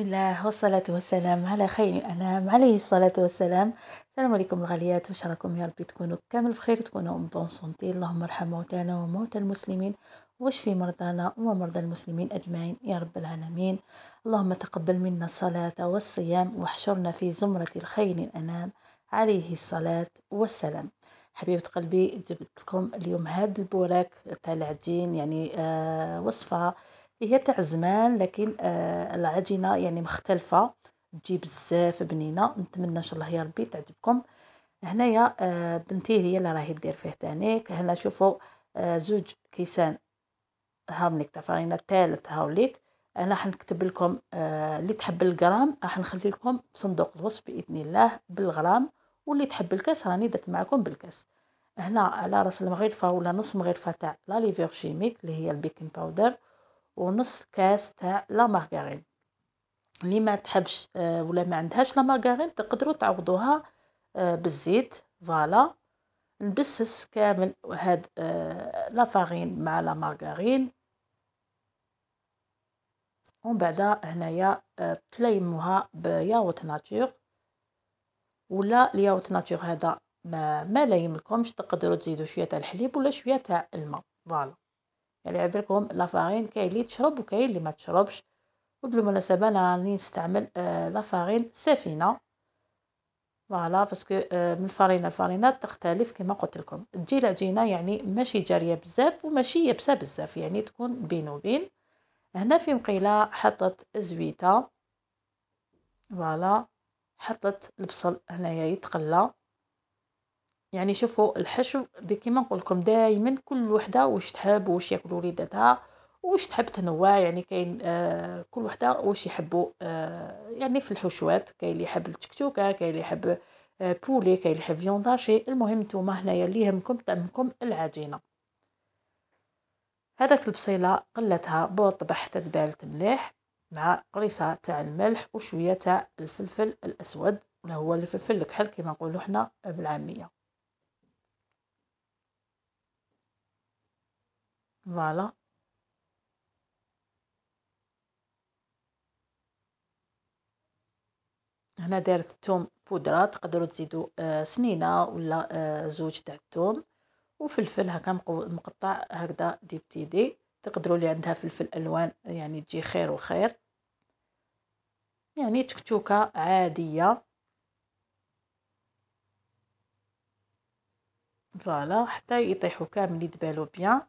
بسم الله والصلاة والسلام على خير الأنام عليه الصلاة والسلام السلام عليكم الغاليات واش راكم يا ربي تكونوا كامل بخير تكونوا ام بون سونتي اللهم ارحم موتانا وموتى المسلمين واشفي مرضانا ومرضى المسلمين أجمعين يا رب العالمين اللهم تقبل منا الصلاة والصيام واحشرنا في زمرة الخير الأنام عليه الصلاة والسلام حبيبه قلبي جبت لكم اليوم هاد البوراك تاع العجين يعني آه وصفه هي تاع زمان لكن آه العجينه يعني مختلفه تجي بزاف بنينه نتمنى ان شاء الله يا ربي تعجبكم هنايا آه بنتي هي اللي راهي دير فيه تانيك هنا شوفوا آه زوج كيسان هاوليك تاع فرينه الثالث هاوليك انا نكتب لكم آه اللي تحب الجرام راح نخلي لكم في صندوق الوصف باذن الله بالغرام واللي تحب الكاس راني درت معكم بالكاس هنا على راس المغرفه ولا نص مغرفه تاع لا ليفور شيميك اللي هي البيكنج باودر ونص كاس تاع لا مارغرين اللي ما تحبش آه، ولا ما عندهاش لا مارغرين تقدروا تعوضوها آه، بالزيت فوالا نبسس كامل هاد آه، لا فارين مع لا مارغرين ومن بعد هنايا تليموها بياغوت ناتور ولا الياوت ناتور هذا ما, ما لا يملكمش تقدروا تزيدوا شويه تاع الحليب ولا شويه تاع الماء فوالا يعني لكم لافارين كاين اللي تشرب وكاين اللي ما تشربش وبالمناسبه انا راني نستعمل آه لافارين سفينه فوالا باسكو آه من الفرينه الفرينه تختلف كما قلت لكم تجي العجينه يعني ماشي جاريه بزاف وماشي يابسه بزاف يعني تكون بين وبين هنا في مقيله حطت زويته فوالا حطت البصل هنايا يتقلى يعني شوفوا الحشو دي كيما نقول لكم دائما كل وحده واش تحب واش ياكل وليداتها واش تحب تنوع يعني كاين آه كل وحده واش يحبوا آه يعني في الحشوات كاين اللي يحب التكتوكه كاين اللي يحب آه، بولي كاين اللي يحب فيونداشي المهم نتوما هنايا اللي يهمكم تعمكم العجينه هذاك البصيله قلتها بالطبع حتى تبالت مليح مع قريصه تاع الملح وشويه تاع الفلفل الاسود ولا هو الفلفل الكحل كما نقولوا حنا بالعاميه Voilà. هنا دارت الثوم بودرة تقدروا تزيدوا آه، سنينة ولا آه، زوج تاع الثوم وفلفل هكا مقطع هكذا دي بتيدي تقدروا اللي عندها فلفل الوان يعني تجي خير وخير يعني تكتوكه عاديه فوالا حتى يطيحوا كامل يدبالو بيان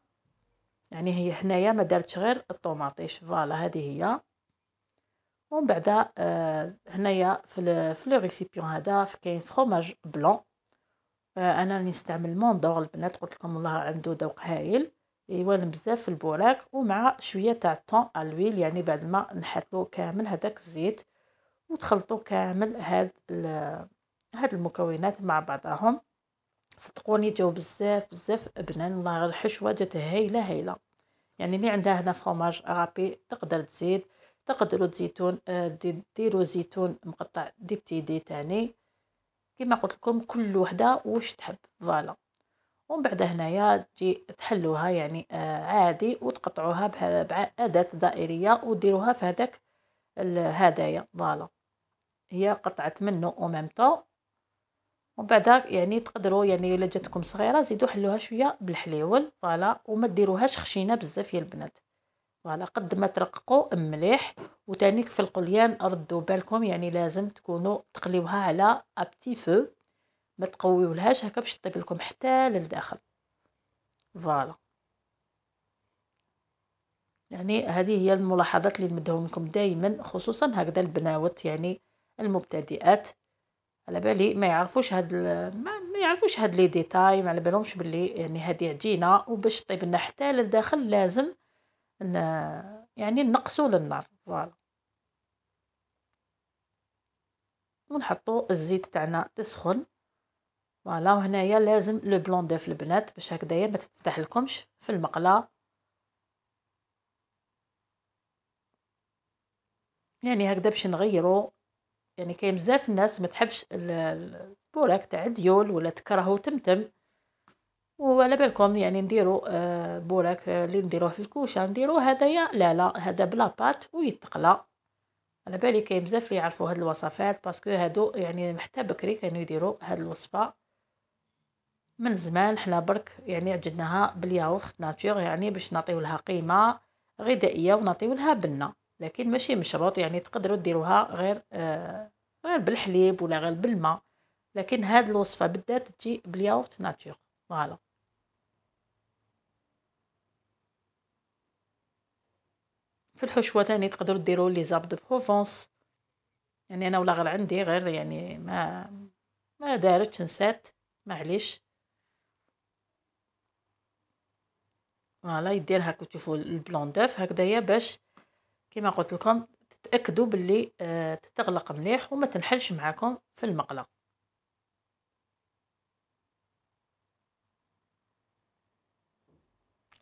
يعني هي هنايا ما دارتش غير الطوماطيش فوالا هذه هي ومن بعد آه، هنايا في في لو ريسيبيون هذا كاين فروماج بلون آه، انا انا نستعمل موندور البنات قلت لكم والله عنده ذوق هايل يوالم بزاف في البوراك ومع شويه تاع طون الويل يعني بعد ما نحطو كامل هذاك الزيت وتخلطوا كامل هاد هاد المكونات مع بعضهم صدقوني جاو بزاف بزاف بنان والله الحشوه جات هايله هايله يعني اللي عندها هنا فرماج رابي تقدر تزيد تقدروا تزيتون آه، ديروا زيتون مقطع دي بتي دي تاني كما قلت لكم كل وحده واش تحب فوالا ومن بعد هنايا تجي تحلوها يعني آه، عادي وتقطعوها بأداة دائرية وديروها في هذاك الهدايا فوالا هي قطعت منه او ميم طون ومن بعدها يعني تقدروا يعني الا جاتكم صغيره زيدوا حلوها شويه بالحليول فوالا وما ديروهاش خشينه بزاف يا البنات فوالا قد ما ترققوا مليح وتانيك في القليان ردوا بالكم يعني لازم تكونوا تقليوها على ابتي فو ما تقويولهاش هكا باش تطيب لكم حتى للداخل فوالا يعني هذه هي الملاحظات اللي نمدهم لكم دائما خصوصا هكذا البناوات يعني المبتدئات على بالي ما يعرفوش هاد ما يعرفوش هاد لي ديتاي ما على بالهمش باللي يعني هادي عجينه وباش طيب لنا حتى للداخل لازم ن... يعني نقصوا للنار فوالا ونحطوا الزيت تاعنا تسخن فوالا وهنايا لازم لو بلون دوف البنات باش هكدايا ما تتفتح لكمش في المقله يعني هكذا باش نغيرو يعني كاين بزاف الناس ما تحبش البوراك تاع الديول ولا تكرهو تمتم وعلى بالكم يعني نديرو آه، بوراك آه، اللي نديروه في الكوشه نديرو هذايا لا لا هذا بلا بات ويتقلى على بالي كاين بزاف اللي يعرفوا هاد الوصفات باسكو هادو يعني حتى بكري كانوا يديروا هاد الوصفه من زمان حنا برك يعني عجدناها بالياوخت ناتور يعني باش نعطيو لها قيمه غذائيه ونعطيو لها بنه لكن ماشي مشروط يعني تقدروا ديروها غير آه غير بالحليب ولا غير بالماء لكن هاد الوصفه بالذات تجي بالياغورت ناتور فوالا في الحشوه ثاني تقدروا ديروا لي زاب دو بروفونس يعني انا ولا غير عندي غير يعني ما ما دارتش نسات معليش فوالا يدير هاك تشوفوا البلون دوف هكذايا باش كما قلت لكم تتاكدوا باللي آه تتغلق مليح وما تنحلش معاكم في المقله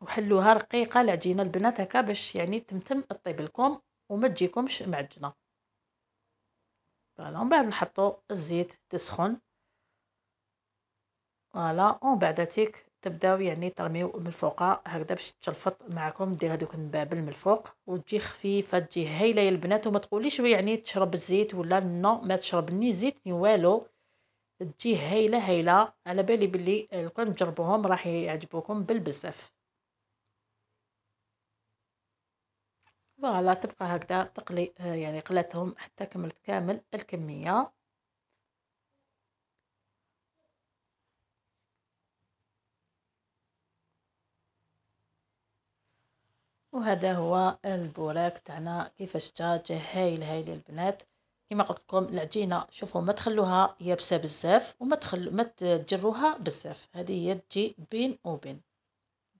وحلوها رقيقه العجينه البنات هكا باش يعني تمتم الطيب لكم وما تجيكمش معجنه فوالا ومن بعد نحطو الزيت تسخن فوالا ومن بعد تيك تبداو يعني ترميو من الفوقه هكذا باش تشلفط معكم دير هذوك النبابل من الفوق وتجي خفيفه تجي هايله يا البنات وما تقوليش يعني تشرب الزيت ولا نو ما تشرب ني زيت ني يعني والو تجي هايله هايله على بالي بلي كون تجربوهم راح يعجبوكم بالبزاف فوالا تبقى هكذا تقلي آه، يعني قلاتهم حتى كملت كامل الكميه وهذا هو البوراك تاعنا كيفاش جا جا هايل هايل البنات كما قلت لكم العجينه شوفوا ما تخلوها يابسه بزاف وما تخل ما تجروها بزاف هذه هي تجي بين وبين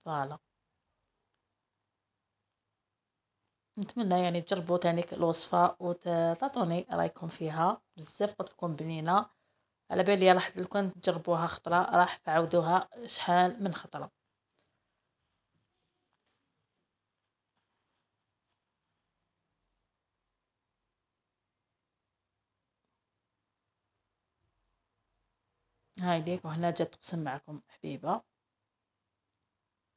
فوالا نتمنى يعني تجربوا ثاني الوصفه وتعطوني رايكم فيها بزاف قلت لكم بنينه على بالي راح تكون تجربوها خطره راح تعاودوها شحال من خطره هاي ليك وهنا جت تقسم معكم حبيبة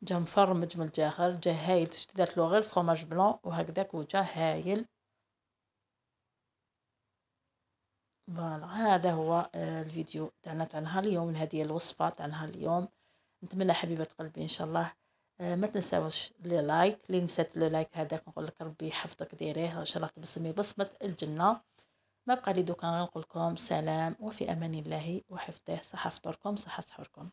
جا مفرمج من الداخل جا هايل تشديدات لو غير فخوماج بلون وهكداك وجا هايل فوالا هذا هو آه، الفيديو تاعنا تاع نهار اليوم هذه هي الوصفة تاع نهار اليوم نتمنى حبيبة قلبي ان شاء الله آه، ما تنساوش لي لايك لي نسات لو لايك هذاك نقول لك ربي يحفظك ديريه ان شاء الله تبسمي بصمة الجنة ببقى لي دوكا نقول لكم سلام وفي امان الله وحفظه صحه فطوركم صحه سحوركم